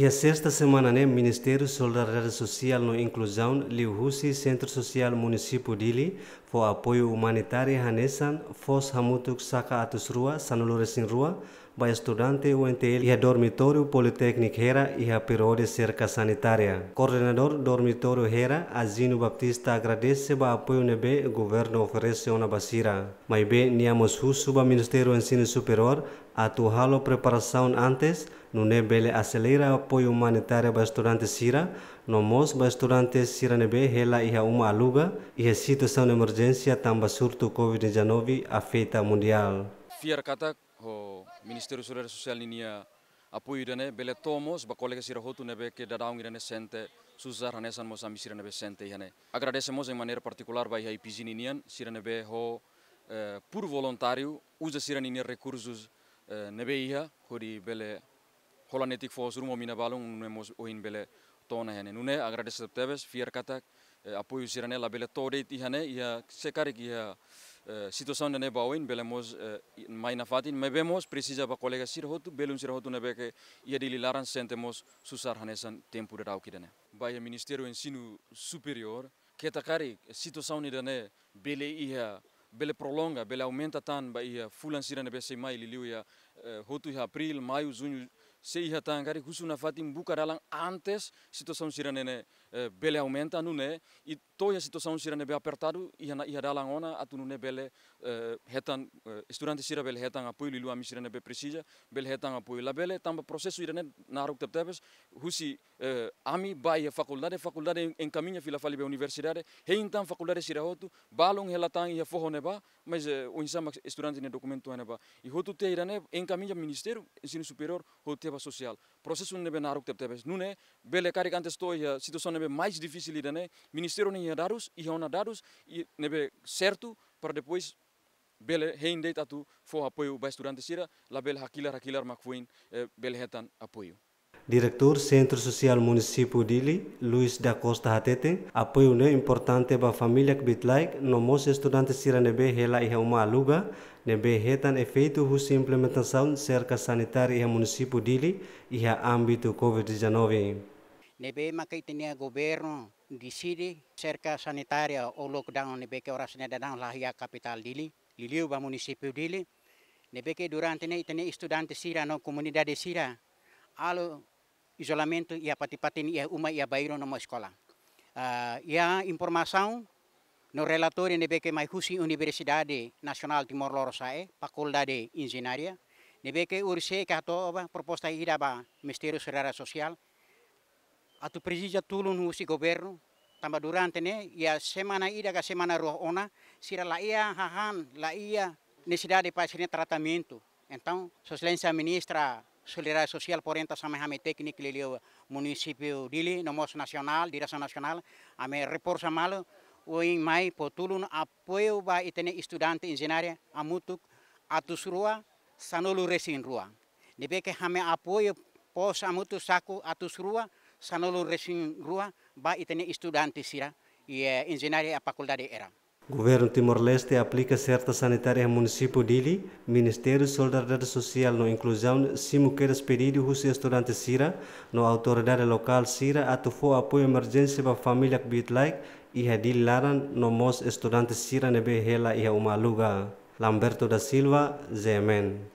E a sexta semana, né, Ministério Solidariedade Social no Inclusão, Liuhusi Centro Social Município Dili, for apoio humanitário Hanesan, Fos Hamutuk Saka Atusrua, Sanoloresin Rua, ba estudante UNTL ia dormitório Politécnico Hera e a período cerca sanitária. Coordenador dormitório Hera, Azino Baptista agradece o apoio nebe o governo oferece uma basira. Mas bem, niamos russo ba Ministério Ensino Superior atuhalo preparação antes, no nebele acelera apoio humanitário ba estudante Sira, no mos ba estudante Sira nebe hela ia uma aluga e a situação de emergência tamba surto COVID-19 afeta mundial. Fiar kata de da Social Linia apoio dane bele tomos ba colega Sirahotu hotu nebe que da daung dane sente suzar hanesan mo sami sira nebe sente hane agradecemos en maneira particular ba hai pizini nian sira nebe ho eh, pur por voluntário usa sira nian recursos eh, nebe iha hori bele holanetik fos rumo mina balung nemos oin bele tona hane nune agradecemos tebes fier katak eh, la bele tore y hane ia sekarik ia Eh, situação eh, ne bawen belemos na fatin mebemos precisa ba colega sir hotu belum sir hotu nebeke ia e dililaran sentemos susar hanesan tempo de rau kidane baia ministério ensino superior ketakari situação ni dane bele ia bele prolonga bele aumenta tan ba ia fulan sira nebe sei mai liliu ia eh, hotu ia april maio junho se ia tan kari na fatin buka dalang antes situação sira nene Eh, bele aumenta nune e toda a situação sirene be apertado e na ia a ngona atu nune bele eh, hetan estudante eh, sira bele hetan apoio lilu ami sirene be precisa bele hetan apoio la bele tamba processo na naruk teptepes husi ami baia faculdade faculdade em caminho fila fali be universidade he então faculdade sira hotu balong e ia foho neba mas o insama estudante ne documento neba e hotu te irene em caminho ministério ensino superior hotu teba social processo na naruk teptepes nune bele caricante estou a situação nebe mais difícil ainda, né? Ministério nem dados, ia não dados, e nebe certo para depois bele rende tatu for apoio para estudantes sira, la bele hakilar hakilar makfuin eh, bele hetan apoio. Diretor Centro Social Município Dili, Luiz da Costa Hatete, apoio ne né, importante ba família que like, no mos estudante sira nebe hela iha uma aluga, nebe hetan efeito é hus implementação cerca sanitária iha município Dili, iha âmbito COVID-19. nebe maka itenia goberno decide cerca sanitaria o lockdown nebe ke horas ne dadang lahia Kapital dili liliu ba municipio dili nebe ke durante ne itenia estudante sira no comunidade sira alo isolamento ia Pati ia uma ia bairo no escola uh, ah, ia informação no relatório nebe ke mai husi universidade nacional timor lorosae faculdade engenharia nebe ke urse que Oba proposta ira ba ministério Sosial atu presija tulun husi governo tamba durante ne ia semana ida ga semana roa ona sira la ia hahan la ia necessidade para esse tratamento então sua excelência ministra solidariedade social porenta samahame técnico leleu município dili no nosso nacional direção nacional a me reporta mal, o em mai potulun apoio ba itene estudante engenharia amutuk atus rua sanolu resin rua debe que hame apoio posa amutu saco atus rua Sanolo Rua vai ter estudantes sira e eh, engenharia a faculdade era. Governo Timor-Leste aplica certa sanitária ao município de Ministério de Solidariedade Social no Inclusão, Simo Queiras pedido os estudantes Sira, no autoridade local Sira, atufou apoio emergência para a família Bitlike e Hadil Laran, no mos estudantes Sira nebe hela e uma lugar. Lamberto da Silva, Zemen.